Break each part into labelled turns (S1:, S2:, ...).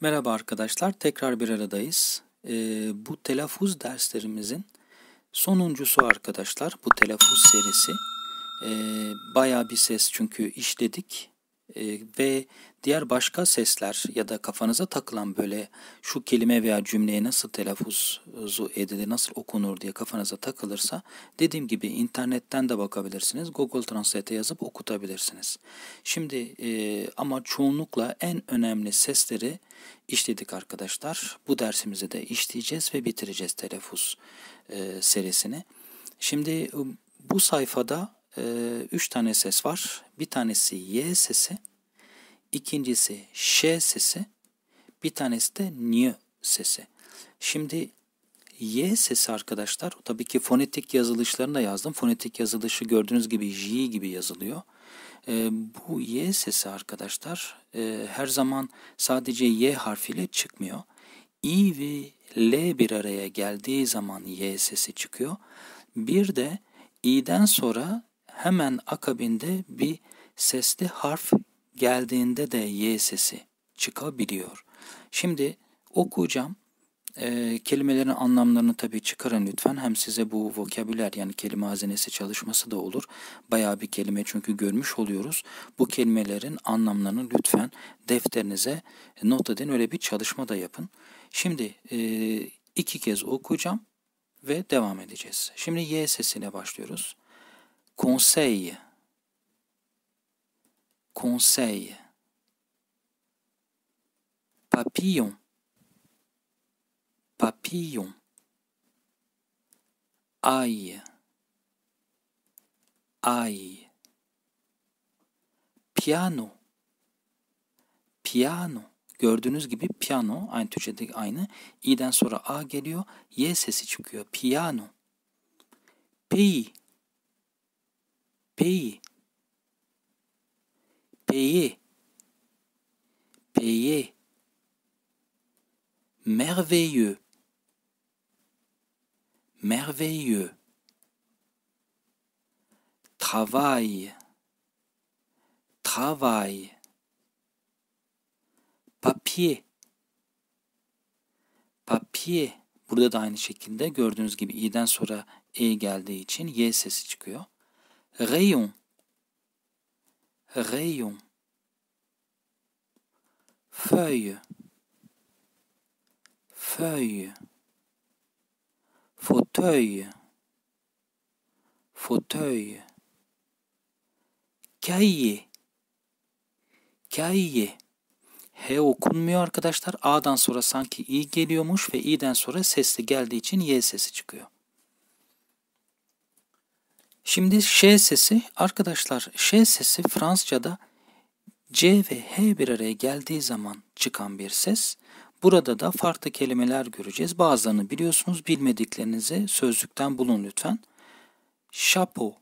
S1: Merhaba arkadaşlar, tekrar bir aradayız. Ee, bu telaffuz derslerimizin sonuncusu arkadaşlar, bu telaffuz serisi. Ee, bayağı bir ses çünkü işledik. Ee, ve diğer başka sesler ya da kafanıza takılan böyle şu kelime veya cümleye nasıl telaffuzu edilir, nasıl okunur diye kafanıza takılırsa dediğim gibi internetten de bakabilirsiniz. Google Translate'e yazıp okutabilirsiniz. Şimdi e, ama çoğunlukla en önemli sesleri işledik arkadaşlar. Bu dersimizi de işleyeceğiz ve bitireceğiz telaffuz e, serisini. Şimdi bu sayfada ee, üç tane ses var. Bir tanesi Y sesi, ikincisi Ş sesi, bir tanesi de N sesi. Şimdi Y sesi arkadaşlar tabii ki fonetik yazılışlarını da yazdım. Fonetik yazılışı gördüğünüz gibi J gibi yazılıyor. E, bu Y sesi arkadaşlar e, her zaman sadece Y harfiyle çıkmıyor. i ve L bir araya geldiği zaman Y sesi çıkıyor. Bir de i'den sonra hemen akabinde bir sesli harf geldiğinde de Y sesi çıkabiliyor. Şimdi okuyacağım. E, kelimelerin anlamlarını tabii çıkarın lütfen. Hem size bu vokabüler yani kelime hazinesi çalışması da olur. Bayağı bir kelime çünkü görmüş oluyoruz. Bu kelimelerin anlamlarını lütfen defterinize not edin. Öyle bir çalışma da yapın. Şimdi e, iki kez okuyacağım ve devam edeceğiz. Şimdi Y sesine başlıyoruz. Conseil. Conseil. Papillon. Papillon. Aïe. Aïe. Piano. Piano. Gördüğünüz gibi piano aynı Türkçedeki aynı. i'den sonra a geliyor. Y sesi çıkıyor. Piyano. Pi pays payer payer merveilleux merveilleux travail travail papier papier burada da aynı şekilde gördüğünüz gibi i'den sonra e geldiği için y sesi çıkıyor rayon, rayon, feuille, feuille, fauteuil, fauteuil, cahier, cahier. H okunmuyor arkadaşlar. A'dan sonra sanki i geliyormuş ve i'den sonra sesli geldiği için y sesi çıkıyor. Şimdi ş sesi arkadaşlar ş sesi Fransızca'da c ve h bir araya geldiği zaman çıkan bir ses. Burada da farklı kelimeler göreceğiz. Bazılarını biliyorsunuz, bilmediklerinizi sözlükten bulun lütfen. Şapo,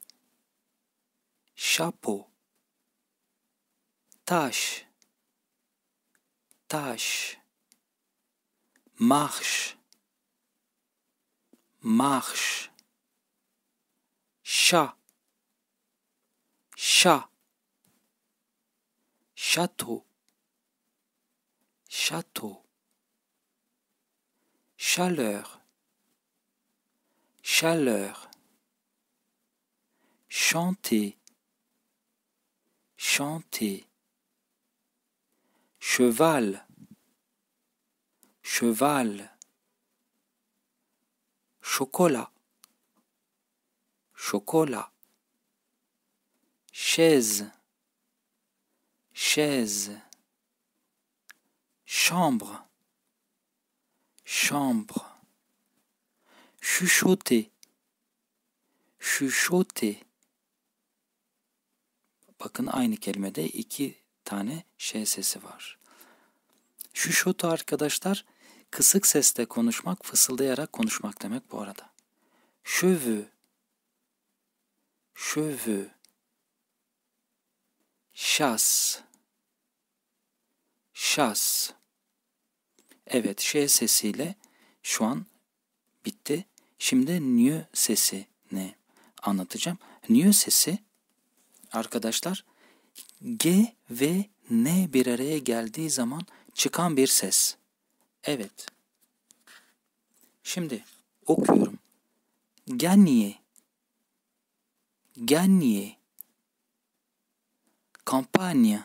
S1: şapo, taş, taş, marş, marş. chat, chat, château, château, chaleur, chaleur, chanter, chanter, cheval, cheval, chocolat chocolat chaise chaise chambre chambre chuchoter chuchoter Bakın aynı kelimede iki tane şey sesi var. Şuşotu arkadaşlar kısık sesle konuşmak, fısıldayarak konuşmak demek bu arada. Şövü cheveux, chasse, şas. Evet, ş sesiyle şu an bitti. Şimdi nü sesini anlatacağım. Nü sesi arkadaşlar G ve N bir araya geldiği zaman çıkan bir ses. Evet. Şimdi okuyorum. Genye gagner, campagne,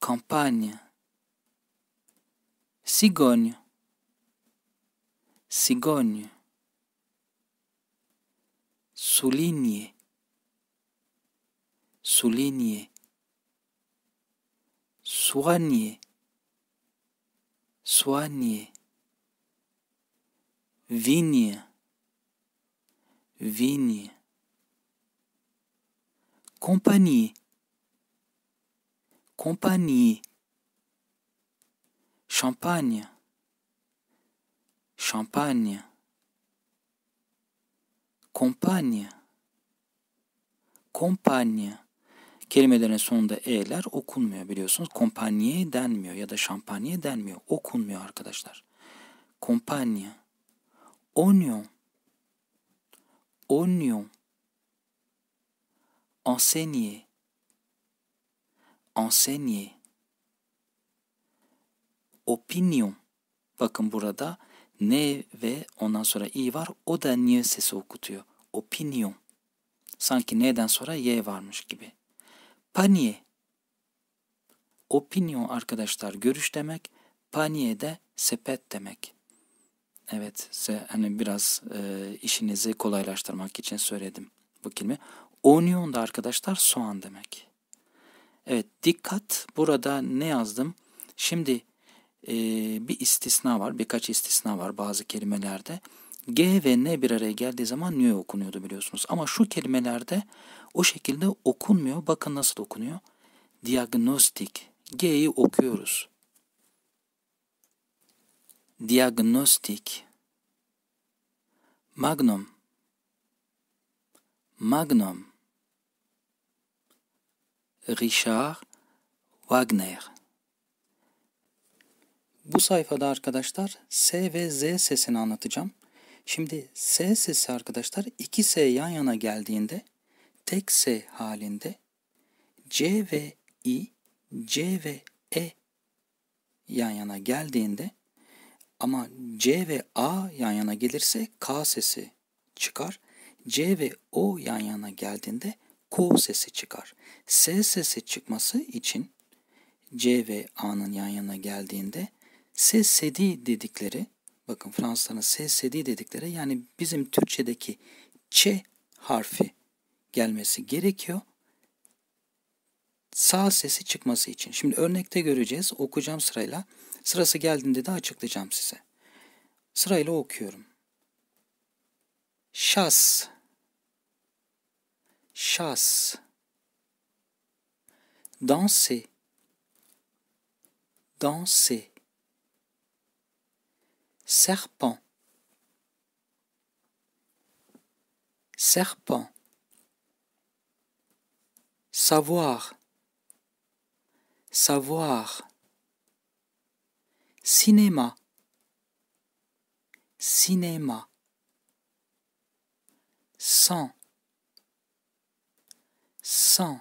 S1: campagne, cigogne, cigogne, souligner, souligner, soigner, soigner, vigne, vigne. compagnie, compagnie, champagne, champagne, compagne, compagne. Kelimelerin sonunda e'ler okunmuyor biliyorsunuz. Kompaniye denmiyor ya da şampanye denmiyor. Okunmuyor arkadaşlar. Kompanya, oignon, oignon enseigner, enseigner, opinion. Bakın burada ne ve ondan sonra i var. O da niye sesi okutuyor. Opinion. Sanki neden sonra y varmış gibi. Panie. Opinion arkadaşlar görüş demek. Panie de sepet demek. Evet, size hani biraz e, işinizi kolaylaştırmak için söyledim bu kelime. Onion da arkadaşlar soğan demek. Evet dikkat burada ne yazdım? Şimdi e, bir istisna var birkaç istisna var bazı kelimelerde. G ve N bir araya geldiği zaman N okunuyordu biliyorsunuz. Ama şu kelimelerde o şekilde okunmuyor. Bakın nasıl okunuyor. Diagnostik. G'yi okuyoruz. Diagnostik. Magnum. Magnum. Richard Wagner. Bu sayfada arkadaşlar S ve Z sesini anlatacağım. Şimdi S sesi arkadaşlar iki S yan yana geldiğinde tek S halinde C ve I, C ve E yan yana geldiğinde ama C ve A yan yana gelirse K sesi çıkar. C ve O yan yana geldiğinde ko sesi çıkar. S sesi çıkması için C ve A'nın yan yana geldiğinde ses sedi dedikleri bakın Fransızların ses sedi dedikleri yani bizim Türkçedeki Ç harfi gelmesi gerekiyor. Sağ sesi çıkması için. Şimdi örnekte göreceğiz. Okuyacağım sırayla. Sırası geldiğinde de açıklayacağım size. Sırayla okuyorum. Şas chasse, danser, danser, serpent, serpent, savoir, savoir, cinéma, cinéma, sang, san.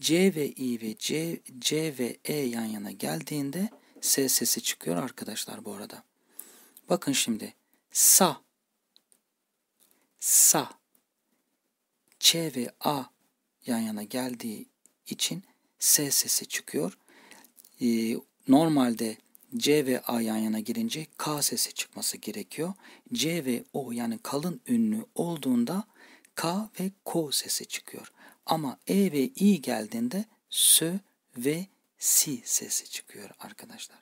S1: C ve i ve c, c ve e yan yana geldiğinde s sesi çıkıyor arkadaşlar bu arada. Bakın şimdi sa sa ç ve a yan yana geldiği için s sesi çıkıyor. Ee, normalde C ve A yan yana girince K sesi çıkması gerekiyor. C ve O yani kalın ünlü olduğunda K ve K sesi çıkıyor. Ama E ve İ geldiğinde Sö ve Si sesi çıkıyor arkadaşlar.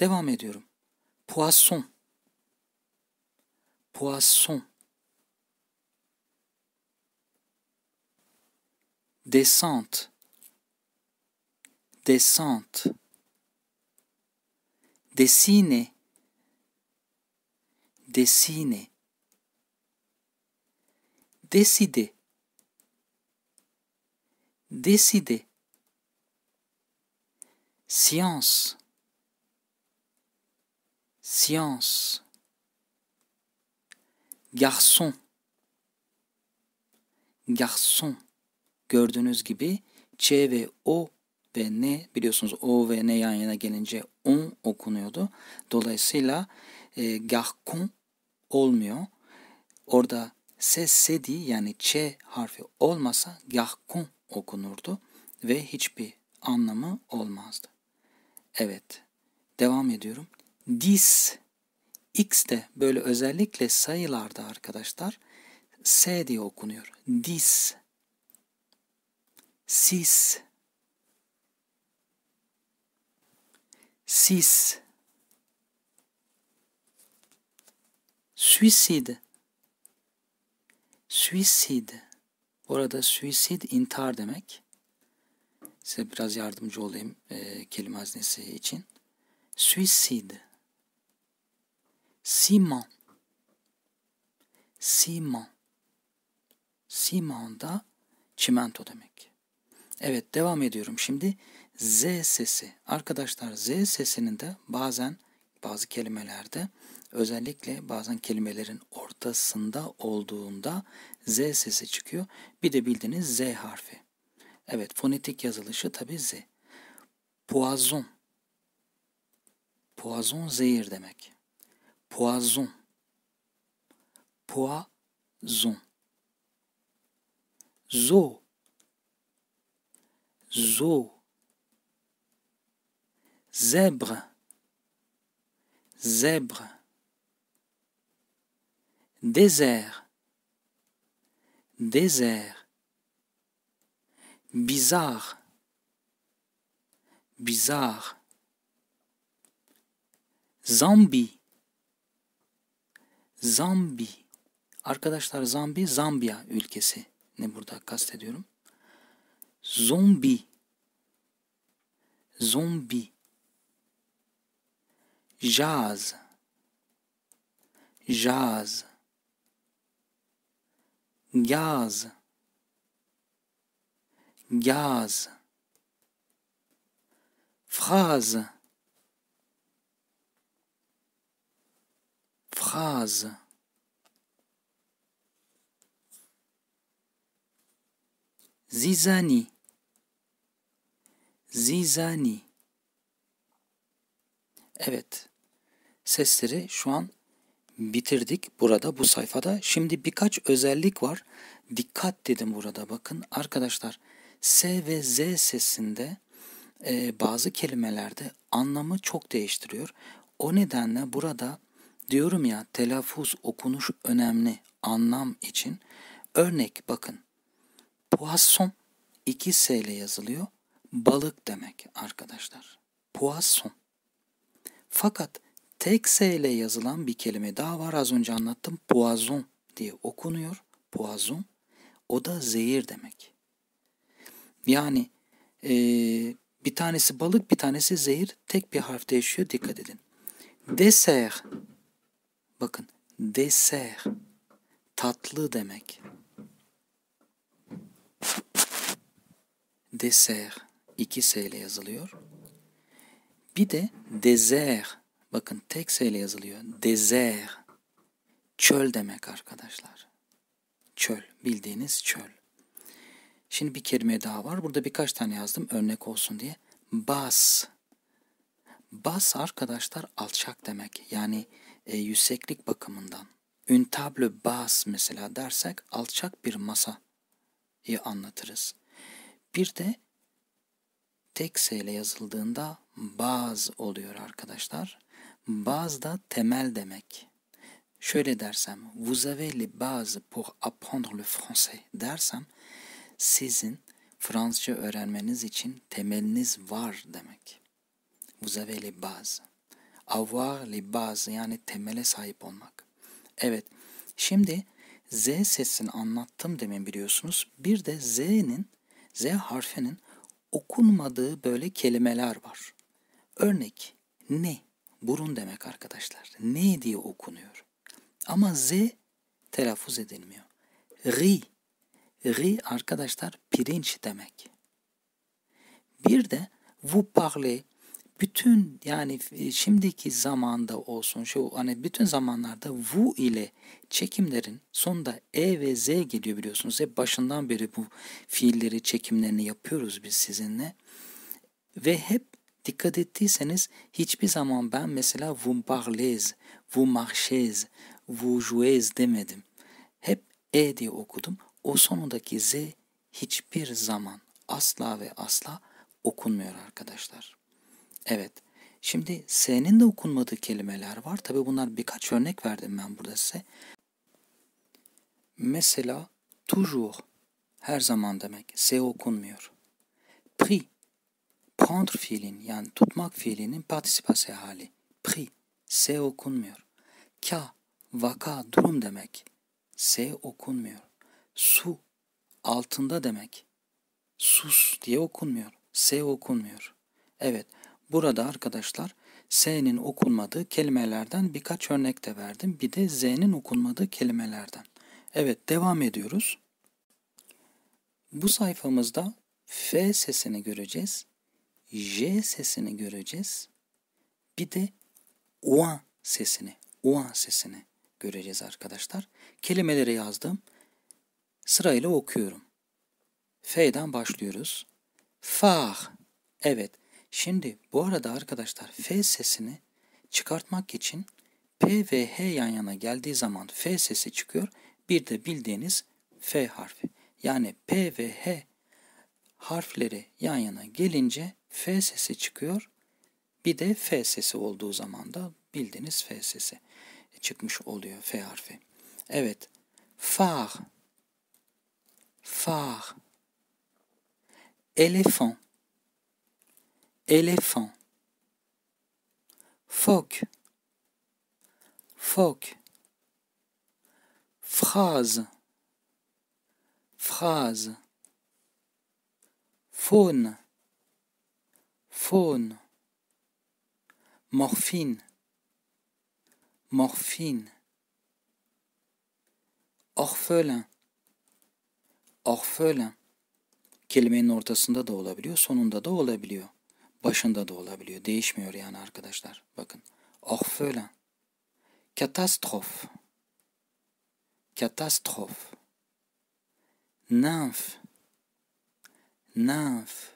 S1: Devam ediyorum. Poisson. Poisson. Descente. Descente. Desine. Desine décider, décider, science, science, garçon, garçon. Gördüğünüz gibi Ç ve O ve N biliyorsunuz O ve N yan yana gelince on okunuyordu. Dolayısıyla e, garçon olmuyor. Orada ses sedi yani ç harfi olmasa yahkum okunurdu ve hiçbir anlamı olmazdı. Evet, devam ediyorum. Dis, x de böyle özellikle sayılarda arkadaşlar s diye okunuyor. Dis, sis, sis, suicide Suicid. Orada suicid intihar demek. Size biraz yardımcı olayım e, kelime haznesi için. Suicid. Simon. Simon. Simon da çimento demek. Evet devam ediyorum şimdi. Z sesi. Arkadaşlar Z sesinin de bazen bazı kelimelerde Özellikle bazen kelimelerin ortasında olduğunda Z sesi çıkıyor. Bir de bildiğiniz Z harfi. Evet fonetik yazılışı tabi Z. Poison. Poison zehir demek. Poison. Poison. Zo. Zo. Zèbre. Zèbre désert, désert, bizarre, bizarre, zombie, zombie. Arkadaşlar zombie, Zambiya ülkesi ne burada kastediyorum. Zombie, zombie, jazz, jazz gaz gaz phrase phrase zizani zizani evet sesleri şu an bitirdik burada bu sayfada. Şimdi birkaç özellik var. Dikkat dedim burada bakın. Arkadaşlar S ve Z sesinde e, bazı kelimelerde anlamı çok değiştiriyor. O nedenle burada diyorum ya telaffuz okunuş önemli anlam için. Örnek bakın. Poisson 2 S ile yazılıyor. Balık demek arkadaşlar. Poisson. Fakat Tek S ile yazılan bir kelime daha var az önce anlattım. Poison diye okunuyor. Poison. O da zehir demek. Yani e, bir tanesi balık bir tanesi zehir tek bir harfte yaşıyor dikkat edin. Deser. Bakın deser. Tatlı demek. Deser. 2 S ile yazılıyor. Bir de dezer Bakın tek seyle yazılıyor. Desert. Çöl demek arkadaşlar. Çöl. Bildiğiniz çöl. Şimdi bir kelime daha var. Burada birkaç tane yazdım örnek olsun diye. Bas. Bas arkadaşlar alçak demek. Yani e, yükseklik bakımından. Ün table bas mesela dersek alçak bir masayı anlatırız. Bir de tek S ile yazıldığında baz oluyor arkadaşlar. Base da temel demek. Şöyle dersem, vous avez les bases pour apprendre le français dersem, sizin Fransızca öğrenmeniz için temeliniz var demek. Vous avez les bases. Avoir les bases yani temele sahip olmak. Evet, şimdi Z sesini anlattım demin biliyorsunuz. Bir de Z'nin, Z harfinin okunmadığı böyle kelimeler var. Örnek ne? burun demek arkadaşlar. Ne diye okunuyor. Ama z telaffuz edilmiyor. Ri. Ri arkadaşlar pirinç demek. Bir de vous parlez bütün yani e, şimdiki zamanda olsun şu hani bütün zamanlarda vu ile çekimlerin sonunda e ve z geliyor biliyorsunuz. Hep başından beri bu fiilleri çekimlerini yapıyoruz biz sizinle. Ve hep Dikkat ettiyseniz hiçbir zaman ben mesela vous parlez, vous marchez, vous jouez demedim. Hep e diye okudum. O sonundaki z hiçbir zaman asla ve asla okunmuyor arkadaşlar. Evet. Şimdi s'nin de okunmadığı kelimeler var. Tabi bunlar birkaç örnek verdim ben burada size. Mesela toujours her zaman demek. S okunmuyor. Prix prendre fiilin yani tutmak fiilinin partisipası hali. Pri. S okunmuyor. Ka. Vaka durum demek. S okunmuyor. Su. Altında demek. Sus diye okunmuyor. S okunmuyor. Evet. Burada arkadaşlar S'nin okunmadığı kelimelerden birkaç örnek de verdim. Bir de Z'nin okunmadığı kelimelerden. Evet devam ediyoruz. Bu sayfamızda F sesini göreceğiz. J sesini göreceğiz. Bir de oa sesini, oa sesini göreceğiz arkadaşlar. Kelimeleri yazdım. Sırayla okuyorum. F'den başlıyoruz. Fah. Evet. Şimdi bu arada arkadaşlar F sesini çıkartmak için P ve H yan yana geldiği zaman F sesi çıkıyor. Bir de bildiğiniz F harfi. Yani P ve H harfleri yan yana gelince F sesi çıkıyor. Bir de F sesi olduğu zaman da bildiğiniz F sesi çıkmış oluyor F harfi. Evet. Far. Far. Elefant. Elefant. Fok. Fok. Phrase. Phrase. Faune faune, morphine, morphine, orphelin, orphelin. Kelimenin ortasında da olabiliyor, sonunda da olabiliyor. Başında da olabiliyor. Değişmiyor yani arkadaşlar. Bakın. Orphelin. Katastrof. Katastrof. Nymph. Nymph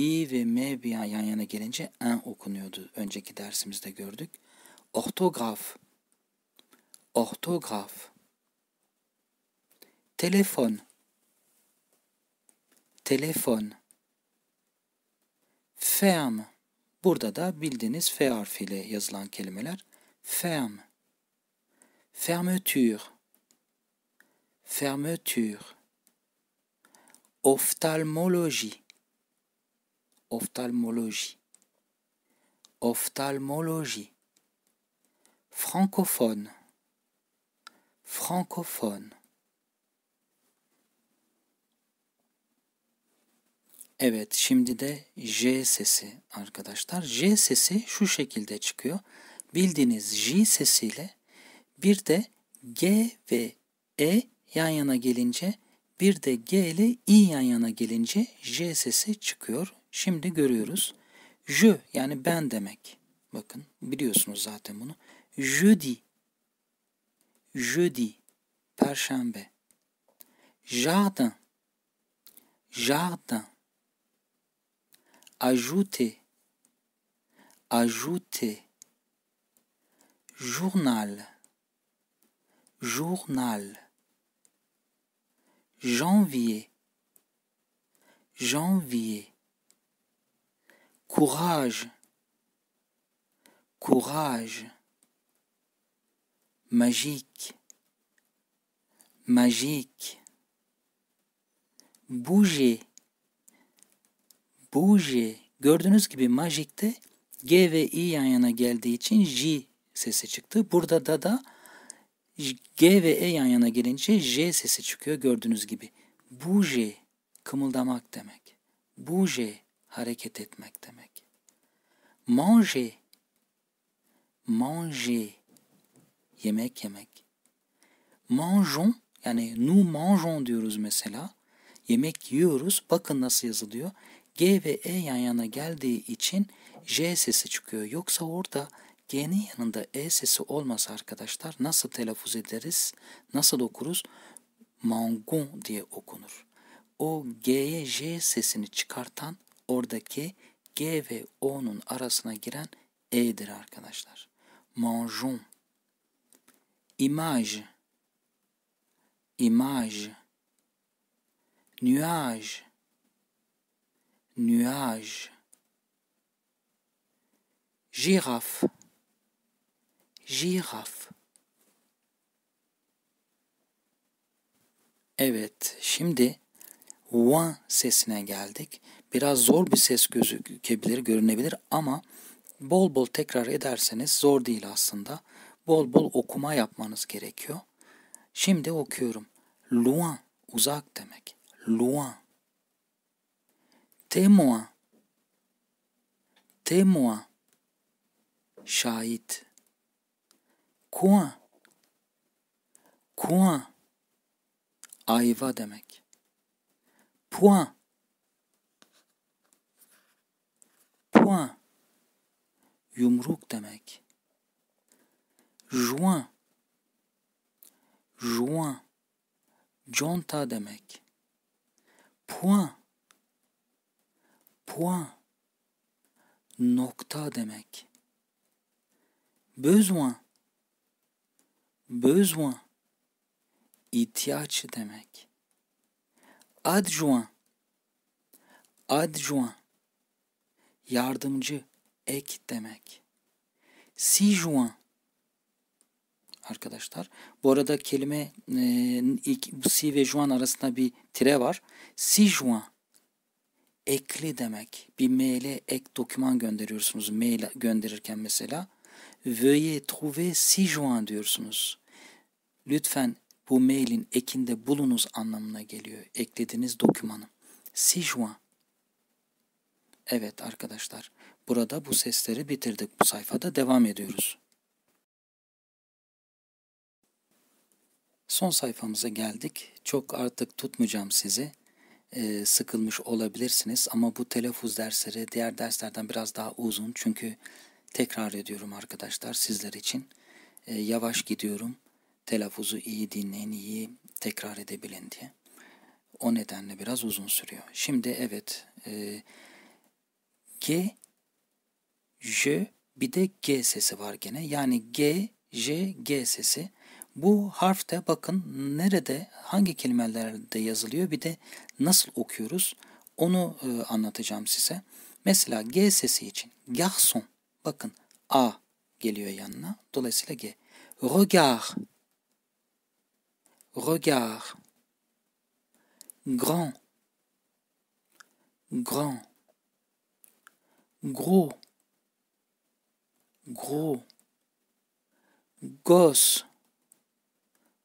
S1: i ve m bir yan yana gelince en okunuyordu. Önceki dersimizde gördük. Ortograf. Ortograf. Telefon. Telefon. Ferm. Burada da bildiğiniz F harfiyle yazılan kelimeler. Ferm, Fermeture. Fermeture. Oftalmologie. Ophtalmologie. Ophtalmologie. Francophone. Francophone. Evet şimdi de J sesi arkadaşlar. J sesi şu şekilde çıkıyor. Bildiğiniz J sesiyle bir de G ve E yan yana gelince bir de G ile I yan yana gelince J sesi çıkıyor. Şimdi görüyoruz. Je yani ben demek. Bakın biliyorsunuz zaten bunu. Jeudi. Jeudi. Perşembe. Jardin. Jardin. Ajouter. Ajouter. Journal. Journal. Janvier. Janvier courage, courage, magique, magique, bouger, bouger. Gördüğünüz gibi magic'te G ve I yan yana geldiği için J sesi çıktı. Burada da da G ve E yan yana gelince J sesi çıkıyor gördüğünüz gibi. Bouger, kımıldamak demek. Bouger hareket etmek demek. Manger, manger, yemek yemek. Mangeon, yani nous mangeons diyoruz mesela. Yemek yiyoruz. Bakın nasıl yazılıyor. G ve E yan yana geldiği için J sesi çıkıyor. Yoksa orada G'nin yanında E sesi olmasa arkadaşlar nasıl telaffuz ederiz, nasıl okuruz? Mangon diye okunur. O G'ye J sesini çıkartan Oradaki G ve O'nun arasına giren E'dir arkadaşlar. Manjon. Image. Image. Nuage. Nuage. Girafe. Girafe. Evet, şimdi wan sesine geldik biraz zor bir ses gözükebilir, görünebilir ama bol bol tekrar ederseniz zor değil aslında. Bol bol okuma yapmanız gerekiyor. Şimdi okuyorum. Loin, uzak demek. Loin. Témoin. Témoin. Şahit. Coin. Coin. Ayva demek. Point Juin yumruk demek. Juin juin conta demek. Point point nokta demek. Besoin besoin ihtiyaç demek. Adjoint adjoint yardımcı, ek demek. Si Juan arkadaşlar. Bu arada kelime e, ilk, si ve juan arasında bir tire var. Si Juan ekli demek. Bir maile ek doküman gönderiyorsunuz. Mail gönderirken mesela. Veuillez trouver si juan diyorsunuz. Lütfen bu mailin ekinde bulunuz anlamına geliyor. Eklediğiniz dokümanı. Si juan. Evet arkadaşlar, burada bu sesleri bitirdik. Bu sayfada devam ediyoruz. Son sayfamıza geldik. Çok artık tutmayacağım sizi. Ee, sıkılmış olabilirsiniz ama bu telaffuz dersleri diğer derslerden biraz daha uzun. Çünkü tekrar ediyorum arkadaşlar sizler için. Ee, yavaş gidiyorum. Telaffuzu iyi dinleyin, iyi tekrar edebilin diye. O nedenle biraz uzun sürüyor. Şimdi evet... E, G, J bir de G sesi var gene. Yani G, J, G sesi. Bu harfte bakın nerede, hangi kelimelerde yazılıyor bir de nasıl okuyoruz onu e, anlatacağım size. Mesela G sesi için garçon. bakın A geliyor yanına dolayısıyla G. Regard regard grand grand gros, gros, gosse,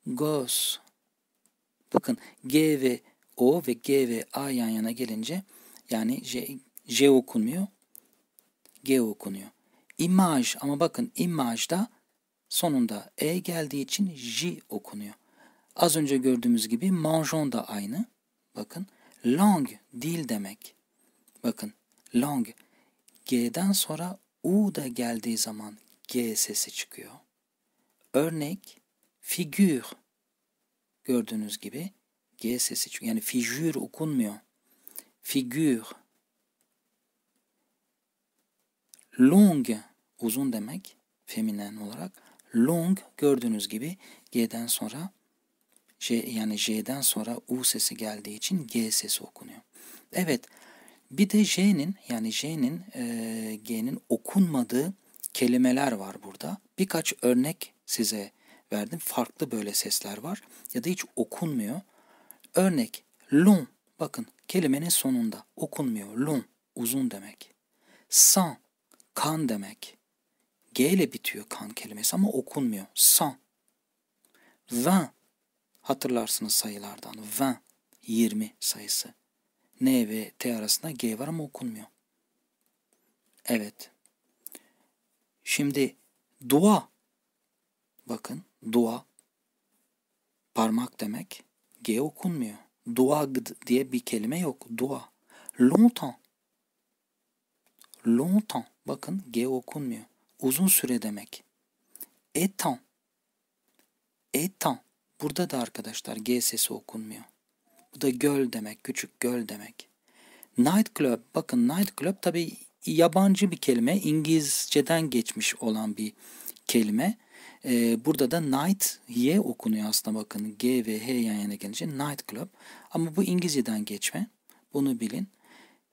S1: gosse. Bakın G ve O ve G ve A yan yana gelince yani J, J okunmuyor, G okunuyor. İmaj ama bakın imajda sonunda E geldiği için J okunuyor. Az önce gördüğümüz gibi manjon da aynı. Bakın. Lang dil demek. Bakın. Lang G'den sonra U da geldiği zaman G sesi çıkıyor. Örnek figür gördüğünüz gibi G sesi çıkıyor. Yani figür okunmuyor. Figür long uzun demek feminen olarak long gördüğünüz gibi G'den sonra J, yani J'den sonra U sesi geldiği için G sesi okunuyor. Evet bir de J'nin yani J'nin e, G'nin okunmadığı kelimeler var burada. Birkaç örnek size verdim. Farklı böyle sesler var ya da hiç okunmuyor. Örnek lun bakın kelimenin sonunda okunmuyor. Lun uzun demek. San kan demek. G ile bitiyor kan kelimesi ama okunmuyor. San. Van. hatırlarsınız sayılardan. Van, 20 sayısı. N ve T arasında G var ama okunmuyor. Evet. Şimdi dua. Bakın dua. Parmak demek. G okunmuyor. Dua diye bir kelime yok. Dua. Longtemps. Longtemps. Bakın G okunmuyor. Uzun süre demek. Etan. Etan. Burada da arkadaşlar G sesi okunmuyor. Bu da göl demek, küçük göl demek. Night club, bakın night club tabii yabancı bir kelime. İngilizceden geçmiş olan bir kelime. Ee, burada da night y okunuyor aslında bakın. G ve H yan yana gelince night club. Ama bu İngilizceden geçme. Bunu bilin.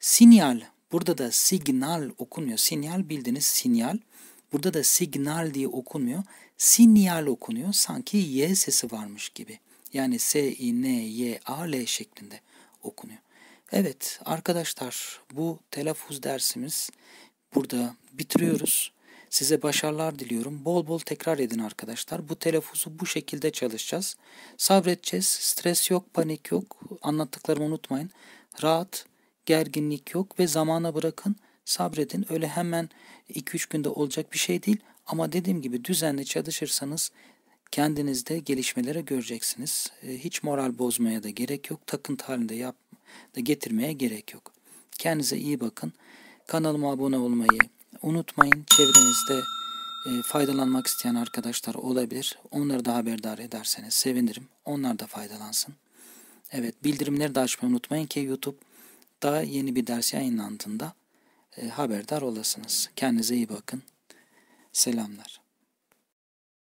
S1: Sinyal. Burada da signal okunuyor. Sinyal bildiğiniz sinyal. Burada da signal diye okunmuyor. Sinyal okunuyor. Sanki Y sesi varmış gibi. Yani S, I, N, Y, A, L şeklinde okunuyor. Evet arkadaşlar bu telaffuz dersimiz burada bitiriyoruz. Size başarılar diliyorum. Bol bol tekrar edin arkadaşlar. Bu telaffuzu bu şekilde çalışacağız. Sabredeceğiz. Stres yok, panik yok. Anlattıklarımı unutmayın. Rahat, gerginlik yok ve zamana bırakın. Sabredin. Öyle hemen 2-3 günde olacak bir şey değil. Ama dediğim gibi düzenli çalışırsanız kendinizde gelişmelere göreceksiniz. Ee, hiç moral bozmaya da gerek yok. Takıntı halinde yap, da getirmeye gerek yok. Kendinize iyi bakın. Kanalıma abone olmayı unutmayın. Çevrenizde e, faydalanmak isteyen arkadaşlar olabilir. Onları da haberdar ederseniz sevinirim. Onlar da faydalansın. Evet bildirimleri de açmayı unutmayın ki YouTube daha yeni bir ders yayınlandığında e, haberdar olasınız. Kendinize iyi bakın. Selamlar.